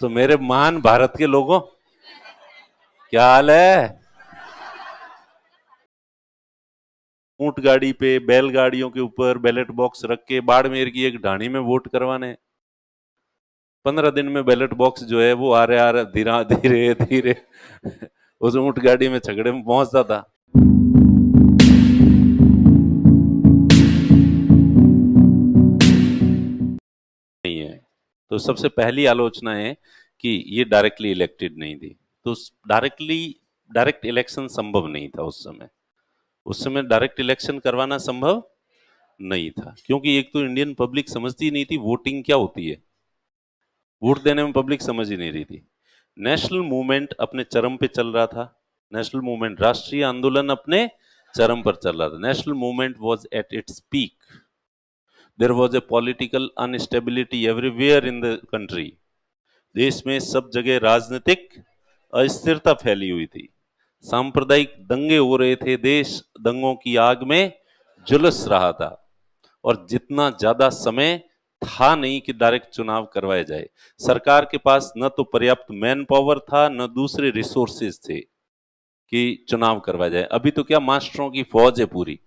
तो मेरे मान भारत के लोगों क्या हाल है ऊंट गाड़ी पे बैलगाड़ियों के ऊपर बैलेट बॉक्स रख के बाड़मेर की एक ढाणी में वोट करवाने पंद्रह दिन में बैलेट बॉक्स जो है वो आ रहे आ रहे धीरे धीरे उस ऊंट गाड़ी में झगड़े में पहुंचता था तो सबसे पहली आलोचना है कि ये डायरेक्टली इलेक्टेड नहीं थी तो डायरेक्टली डायरेक्ट इलेक्शन संभव नहीं था उस समय उस समय डायरेक्ट इलेक्शन करवाना संभव नहीं था क्योंकि एक तो इंडियन पब्लिक समझती नहीं थी वोटिंग क्या होती है वोट देने में पब्लिक समझ ही नहीं रही थी नेशनल मूवमेंट अपने चरम पे चल रहा था नेशनल मूवमेंट राष्ट्रीय आंदोलन अपने चरम पर चल रहा था national movement was at its peak there was a political instability everywhere in the country देश में सब जगह राजनीतिक अस्थिरता फैली हुई थी सांप्रदायिक दंगे हो रहे थे देश दंगों की आग में जुलस रहा था और जितना ज्यादा समय था नहीं कि डायरेक्ट चुनाव करवाए जाए सरकार के पास न तो पर्याप्त मैन पावर था न दूसरे रिसोर्सेज थे कि चुनाव करवाया जाए अभी तो क्या मास्टरों की फौज है पूरी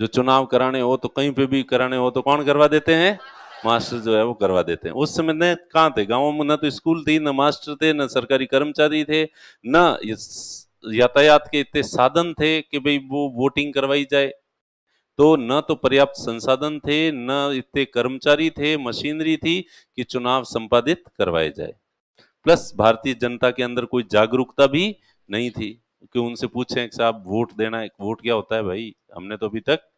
जो चुनाव कराने हो तो कहीं पे भी कराने हो तो कौन करवा देते हैं मास्टर जो है वो करवा देते हैं उस समय न कहाँ थे गाँव में न तो स्कूल थी न मास्टर थे न सरकारी कर्मचारी थे न यातायात के इतने साधन थे कि भाई वो वोटिंग करवाई जाए तो न तो पर्याप्त संसाधन थे न इतने कर्मचारी थे मशीनरी थी कि चुनाव संपादित करवाए जाए प्लस भारतीय जनता के अंदर कोई जागरूकता भी नहीं थी कि उनसे पूछें साहब वोट देना वोट क्या होता है भाई हमने तो अभी तक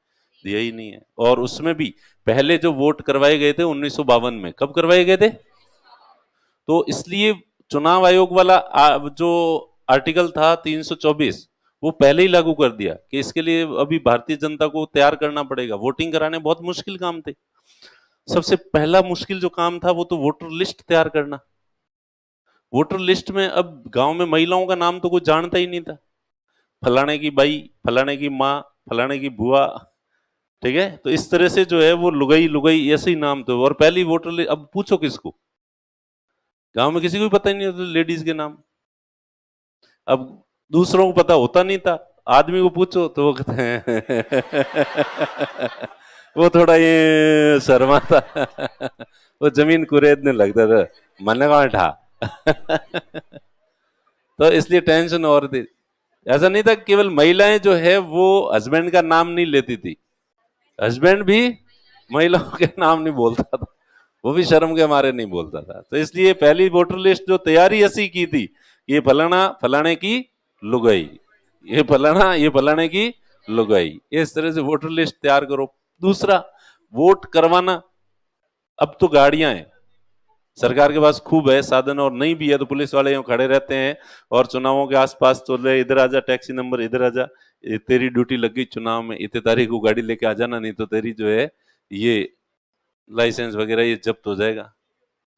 दिया ही नहीं है और उसमें भी पहले जो वोट करवाए गए थे उन्नीस में कब करवाए गए थे तो इसलिए चुनाव आयोग वाला जो आर्टिकल था 324 वो पहले ही लागू कर दिया कि इसके लिए अभी भारतीय जनता को तैयार करना पड़ेगा वोटिंग कराने बहुत मुश्किल काम थे सबसे पहला मुश्किल जो काम था वो तो वोटर लिस्ट तैयार करना वोटर लिस्ट में अब गांव में महिलाओं का नाम तो कोई जानता ही नहीं था फलाने की बाई फलाने की माँ फलाने की बुआ ठीक है तो इस तरह से जो है वो लुगई लुगई ऐसे ही नाम तो और पहली वोटर अब पूछो किसको गांव में किसी को भी पता ही नहीं होता लेडीज के नाम अब दूसरों को पता होता नहीं था आदमी को पूछो तो वो कहते हैं वो थोड़ा ये शर्मा था वो जमीन कुरेदने लगता था मन कहा ठा तो इसलिए टेंशन और थी ऐसा नहीं था केवल महिलाएं जो है वो हस्बैंड का नाम नहीं लेती थी हस्बैंड भी महिलाओं के नाम नहीं बोलता था वो भी शर्म के मारे नहीं बोलता था तो इसलिए पहली वोटर लिस्ट जो तैयारी ऐसी की थी ये फलाना फलाने की लुगाई ये फलाना ये फलाने की लुगाई इस तरह से वोटर लिस्ट तैयार करो दूसरा वोट करवाना अब तो गाड़ियां हैं सरकार के पास खूब है साधन और नहीं भी है तो पुलिस वाले यहाँ खड़े रहते हैं और चुनावों के आसपास तो ले इधर आजा टैक्सी नंबर इधर आजा तेरी ड्यूटी लग गई चुनाव में इतने तारीख को गाड़ी लेके आ जाना नहीं तो तेरी जो है ये लाइसेंस वगैरह ये जब्त हो जाएगा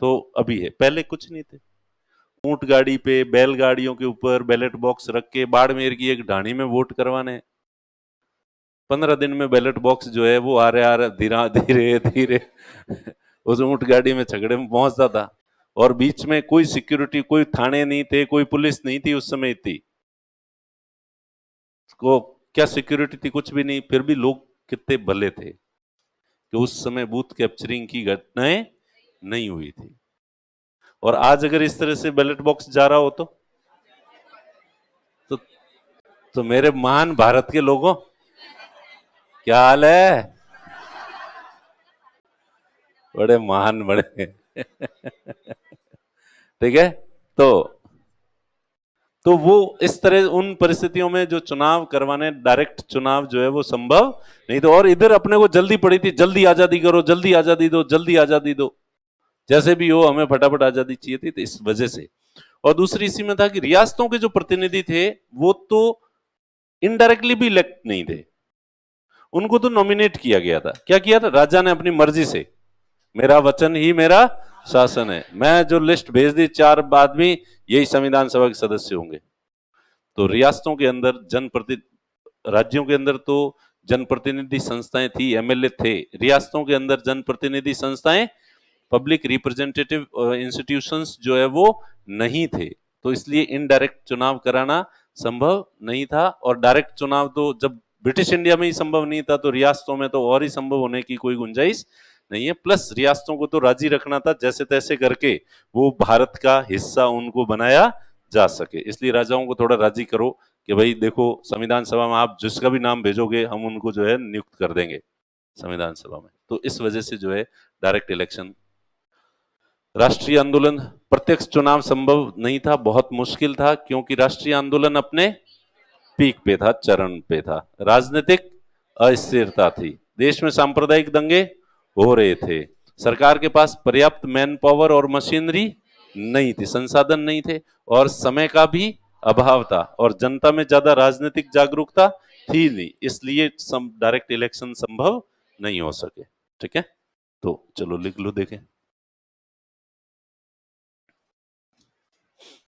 तो अभी है पहले कुछ नहीं थे ऊंट गाड़ी पे बैल गाड़ियों के ऊपर बैलेट बॉक्स रख के बाड़मेर की एक ढाणी में वोट करवाने पंद्रह दिन में बैलेट बॉक्स जो है वो आ रहे आ रहे धीरे धीरे धीरे उस ऊँट गाड़ी में झगड़े में पहुंचता था और बीच में कोई सिक्योरिटी कोई थाने नहीं थे कोई पुलिस नहीं थी उस समय इतनी को क्या सिक्योरिटी थी कुछ भी नहीं फिर भी लोग कितने भले थे कि उस समय बूथ कैप्चरिंग की घटनाएं नहीं हुई थी और आज अगर इस तरह से बैलेट बॉक्स जा रहा हो तो तो, तो मेरे महान भारत के लोगों क्या हाल है बड़े महान बड़े ठीक है तो तो वो इस तरह उन परिस्थितियों में जो चुनाव करवाने डायरेक्ट चुनाव जो है वो संभव नहीं तो और इधर अपने को जल्दी पड़ी थी जल्दी आजादी करो जल्दी आजादी दो जल्दी आजादी दो जैसे भी हो हमें फटाफट आजादी चाहिए थी तो इस वजह से और दूसरी इसी में था कि रियासतों के जो प्रतिनिधि थे वो तो इनडायरेक्टली भी इलेक्ट नहीं थे उनको तो नॉमिनेट किया गया था क्या किया था राजा ने अपनी मर्जी से मेरा वचन ही मेरा शासन है मैं जो लिस्ट भेज दी चार आदमी यही संविधान सभा के सदस्य होंगे तो रियासतों के अंदर जनप्रति राज्यों के अंदर तो जनप्रतिनिधि संस्थाएं थी एमएलए थे रियासतों के अंदर जनप्रतिनिधि संस्थाएं पब्लिक रिप्रेजेंटेटिव इंस्टीट्यूशंस जो है वो नहीं थे तो इसलिए इनडायरेक्ट चुनाव कराना संभव नहीं था और डायरेक्ट चुनाव तो जब ब्रिटिश इंडिया में ही संभव नहीं था तो रियासतों में तो और ही संभव होने की कोई गुंजाइश नहीं है प्लस रियासतों को तो राजी रखना था जैसे तैसे करके वो भारत का हिस्सा उनको बनाया जा सके इसलिए राजाओं को थोड़ा राजी करो कि भाई देखो संविधान सभा में आप जिसका भी नाम भेजोगे हम उनको जो है नियुक्त कर देंगे संविधान सभा में तो इस वजह से जो है डायरेक्ट इलेक्शन राष्ट्रीय आंदोलन प्रत्यक्ष चुनाव संभव नहीं था बहुत मुश्किल था क्योंकि राष्ट्रीय आंदोलन अपने पीक पे था चरण पे था राजनीतिक अस्थिरता थी देश में सांप्रदायिक दंगे हो रहे थे सरकार के पास पर्याप्त मैन पावर और मशीनरी नहीं थी संसाधन नहीं थे और समय का भी अभाव था और जनता में ज्यादा राजनीतिक जागरूकता थी नहीं इसलिए डायरेक्ट इलेक्शन संभव नहीं हो सके ठीक है तो चलो लिख लो देखें